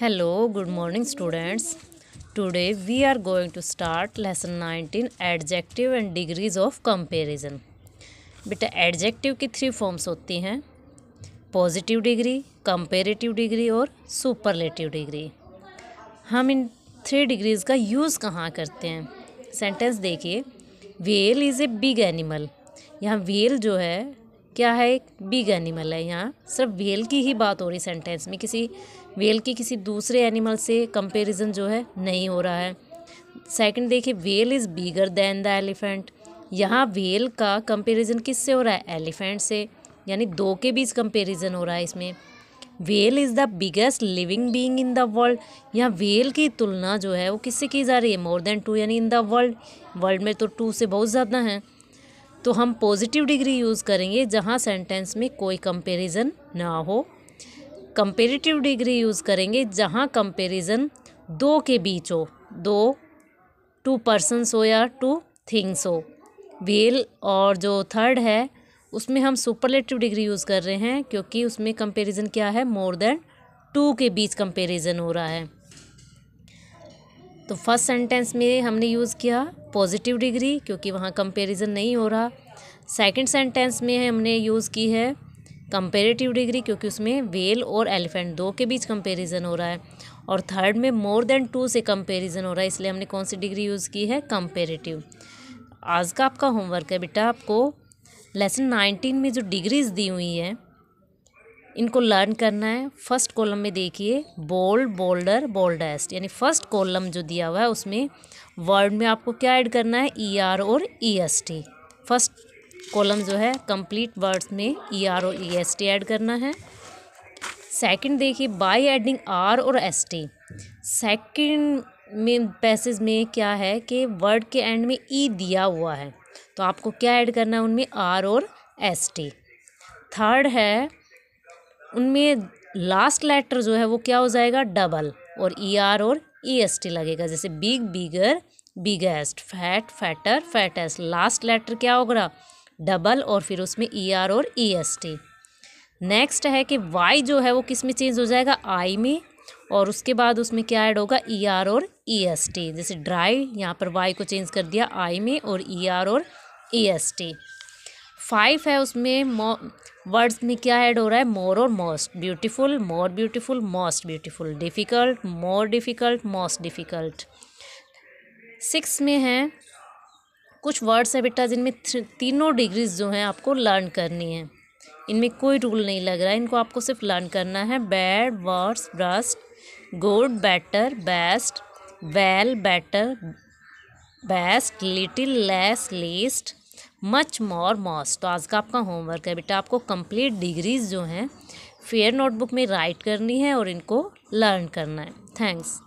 hello good morning students today we are going to start lesson 19 adjective and degrees of comparison बेटा adjective की three forms होती हैं positive degree comparative degree और superlative degree हम इन three degrees का use कहाँ करते हैं सेंटेंस देखिए whale is a big animal यहाँ वेल जो है क्या है एक बिग एनिमल है यहाँ सिर्फ व्हेल की ही बात हो रही सेंटेंस में किसी व्हेल की किसी दूसरे एनिमल से कंपेरिजन जो है नहीं हो रहा है सेकंड देखिए whale is bigger than the elephant यहाँ व्हेल का कंपेरिजन किससे हो रहा है एलिफेंट से यानी दो के बीच कंपेरिजन हो रहा है इसमें whale is the biggest living being in the world यहाँ वेल की तुलना जो है वो किससे की जा रही है मोर देन टू यानी इन द वर्ल्ड वर्ल्ड में तो टू से बहुत ज़्यादा हैं तो हम पॉजिटिव डिग्री यूज़ करेंगे जहाँ सेंटेंस में कोई कंपेरिज़न ना हो कंपेरेटिव डिग्री यूज़ करेंगे जहाँ कंपेरिज़न दो के बीच हो दो टू पर्सनस हो या टू थिंग्स हो वेल और जो थर्ड है उसमें हम सुपरलेटिव डिग्री यूज़ कर रहे हैं क्योंकि उसमें कंपेरिजन क्या है मोर देन टू के बीच कंपेरिज़न हो रहा है तो फर्स्ट सेंटेंस में हमने यूज़ किया पॉजिटिव डिग्री क्योंकि वहाँ कंपेरिजन नहीं हो रहा सेकेंड सेंटेंस में हमने यूज़ की है कंपेरेटिव डिग्री क्योंकि उसमें वेल और एलिफेंट दो के बीच कंपेरिजन हो रहा है और थर्ड में मोर देन टू से कंपेरिजन हो रहा है इसलिए हमने कौन सी डिग्री यूज़ की है कंपेरेटिव आज का आपका होमवर्क है बेटा आपको लेसन नाइनटीन में जो डिग्रीज़ दी हुई हैं इनको लर्न करना है फर्स्ट कॉलम में देखिए बोल्ड बोल्डर बोल्डेस्ट यानी फर्स्ट कॉलम जो दिया हुआ है उसमें वर्ड में आपको क्या ऐड करना है ई e आर और E S T first column जो है कंप्लीट वर्ड्स में ई e आर और ई एस टी ऐड करना है सेकंड देखिए बाय एडिंग आर और एस टी सेकेंड में पैसेज में क्या है कि वर्ड के एंड में ई e दिया हुआ है तो आपको क्या ऐड करना है उनमें आर और एस टी थर्ड है उनमें लास्ट लेटर जो है वो क्या हो जाएगा डबल और ई e आर और ई एस टी लगेगा जैसे big bigger biggest fat fatter fattest last letter क्या होगा डबल और फिर उसमें ई e आर और ई एस टी नेक्स्ट है कि वाई जो है वो किस में चेंज हो जाएगा आई में और उसके बाद उसमें क्या ऐड होगा ई e आर और ई एस टी जैसे ड्राई यहाँ पर वाई को चेंज कर दिया आई में और ई आर और ई एस टी फाइव है उसमें वर्ड्स में क्या ऐड हो रहा है मोर और most beautiful more beautiful most beautiful difficult more difficult most difficult six में है कुछ वर्ड्स है बेटा जिनमें तीनों डिग्रीज जो हैं आपको लर्न करनी है इनमें कोई रूल नहीं लग रहा है इनको आपको सिर्फ लर्न करना है bad worse worst good better best well better best little less least much more most तो आज का आपका होमवर्क है बेटा आपको कंप्लीट डिग्रीज जो हैं फेयर नोटबुक में राइट करनी है और इनको लर्न करना है थैंक्स